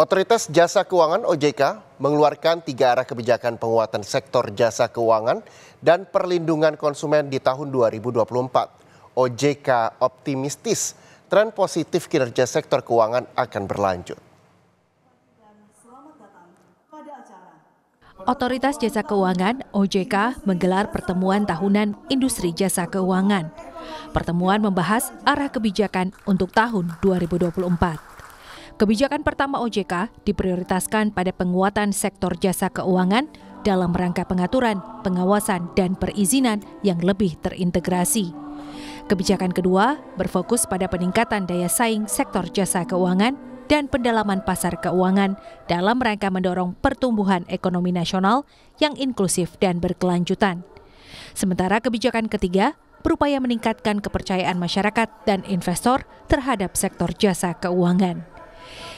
Otoritas Jasa Keuangan OJK mengeluarkan tiga arah kebijakan penguatan sektor jasa keuangan dan perlindungan konsumen di tahun 2024. OJK optimistis tren positif kinerja sektor keuangan akan berlanjut. Otoritas Jasa Keuangan (OJK) menggelar pertemuan tahunan industri jasa keuangan. Pertemuan membahas arah kebijakan untuk tahun 2024. Kebijakan pertama OJK diprioritaskan pada penguatan sektor jasa keuangan dalam rangka pengaturan, pengawasan, dan perizinan yang lebih terintegrasi. Kebijakan kedua berfokus pada peningkatan daya saing sektor jasa keuangan dan pendalaman pasar keuangan dalam rangka mendorong pertumbuhan ekonomi nasional yang inklusif dan berkelanjutan. Sementara kebijakan ketiga berupaya meningkatkan kepercayaan masyarakat dan investor terhadap sektor jasa keuangan.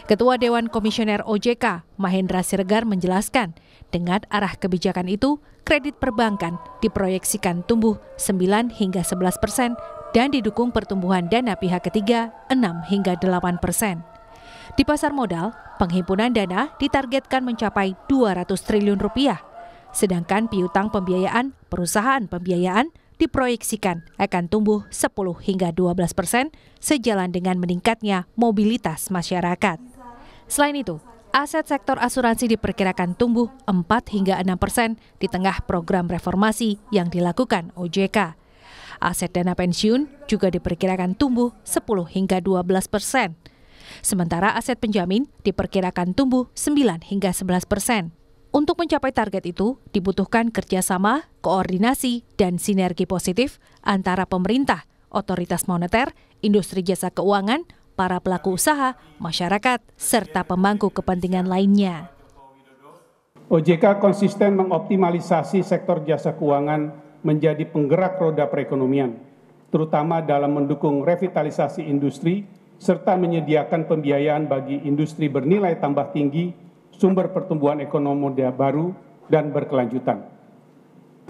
Ketua Dewan Komisioner OJK, Mahendra Siregar menjelaskan, dengan arah kebijakan itu, kredit perbankan diproyeksikan tumbuh 9 hingga 11 persen dan didukung pertumbuhan dana pihak ketiga 6 hingga 8 persen. Di pasar modal, penghimpunan dana ditargetkan mencapai 200 triliun rupiah, sedangkan piutang pembiayaan perusahaan pembiayaan diproyeksikan akan tumbuh 10 hingga 12 persen sejalan dengan meningkatnya mobilitas masyarakat. Selain itu, aset sektor asuransi diperkirakan tumbuh 4 hingga 6 persen di tengah program reformasi yang dilakukan OJK. Aset dana pensiun juga diperkirakan tumbuh 10 hingga 12 persen. Sementara aset penjamin diperkirakan tumbuh 9 hingga 11 persen. Untuk mencapai target itu, dibutuhkan kerjasama, koordinasi, dan sinergi positif antara pemerintah, otoritas moneter, industri jasa keuangan, para pelaku usaha, masyarakat, serta pemangku kepentingan lainnya. OJK konsisten mengoptimalisasi sektor jasa keuangan menjadi penggerak roda perekonomian, terutama dalam mendukung revitalisasi industri serta menyediakan pembiayaan bagi industri bernilai tambah tinggi, sumber pertumbuhan ekonomi baru, dan berkelanjutan.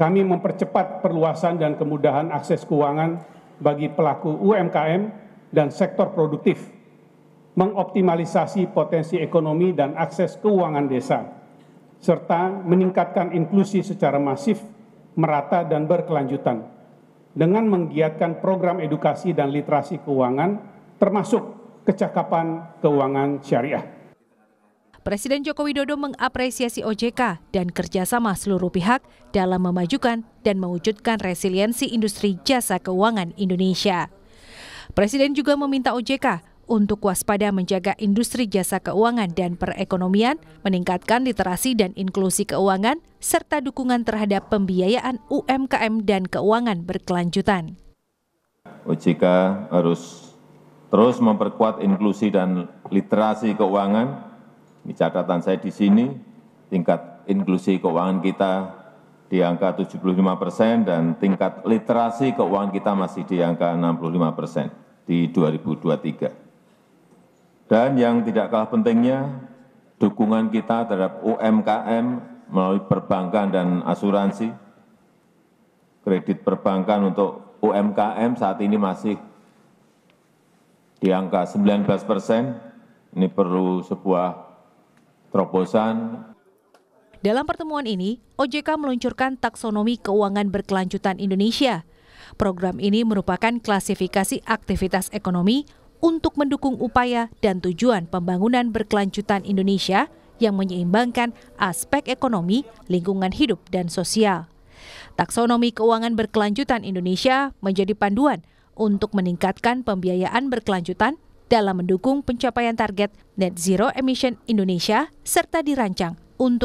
Kami mempercepat perluasan dan kemudahan akses keuangan bagi pelaku UMKM dan sektor produktif, mengoptimalisasi potensi ekonomi dan akses keuangan desa, serta meningkatkan inklusi secara masif, merata, dan berkelanjutan dengan menggiatkan program edukasi dan literasi keuangan, termasuk kecakapan keuangan syariah. Presiden Joko Widodo mengapresiasi OJK dan kerjasama seluruh pihak dalam memajukan dan mewujudkan resiliensi industri jasa keuangan Indonesia. Presiden juga meminta OJK untuk waspada menjaga industri jasa keuangan dan perekonomian, meningkatkan literasi dan inklusi keuangan, serta dukungan terhadap pembiayaan UMKM dan keuangan berkelanjutan. OJK harus terus memperkuat inklusi dan literasi keuangan. Ini catatan saya di sini, tingkat inklusi keuangan kita di angka 75 persen dan tingkat literasi keuangan kita masih di angka 65 persen di 2023. Dan yang tidak kalah pentingnya, dukungan kita terhadap UMKM melalui perbankan dan asuransi. Kredit perbankan untuk UMKM saat ini masih di angka 19 persen. Ini perlu sebuah terobosan dalam pertemuan ini, OJK meluncurkan taksonomi keuangan berkelanjutan Indonesia Program ini merupakan klasifikasi aktivitas ekonomi untuk mendukung upaya dan tujuan pembangunan berkelanjutan Indonesia yang menyeimbangkan aspek ekonomi, lingkungan hidup, dan sosial. Taksonomi keuangan berkelanjutan Indonesia menjadi panduan untuk meningkatkan pembiayaan berkelanjutan dalam mendukung pencapaian target net zero emission Indonesia serta dirancang untuk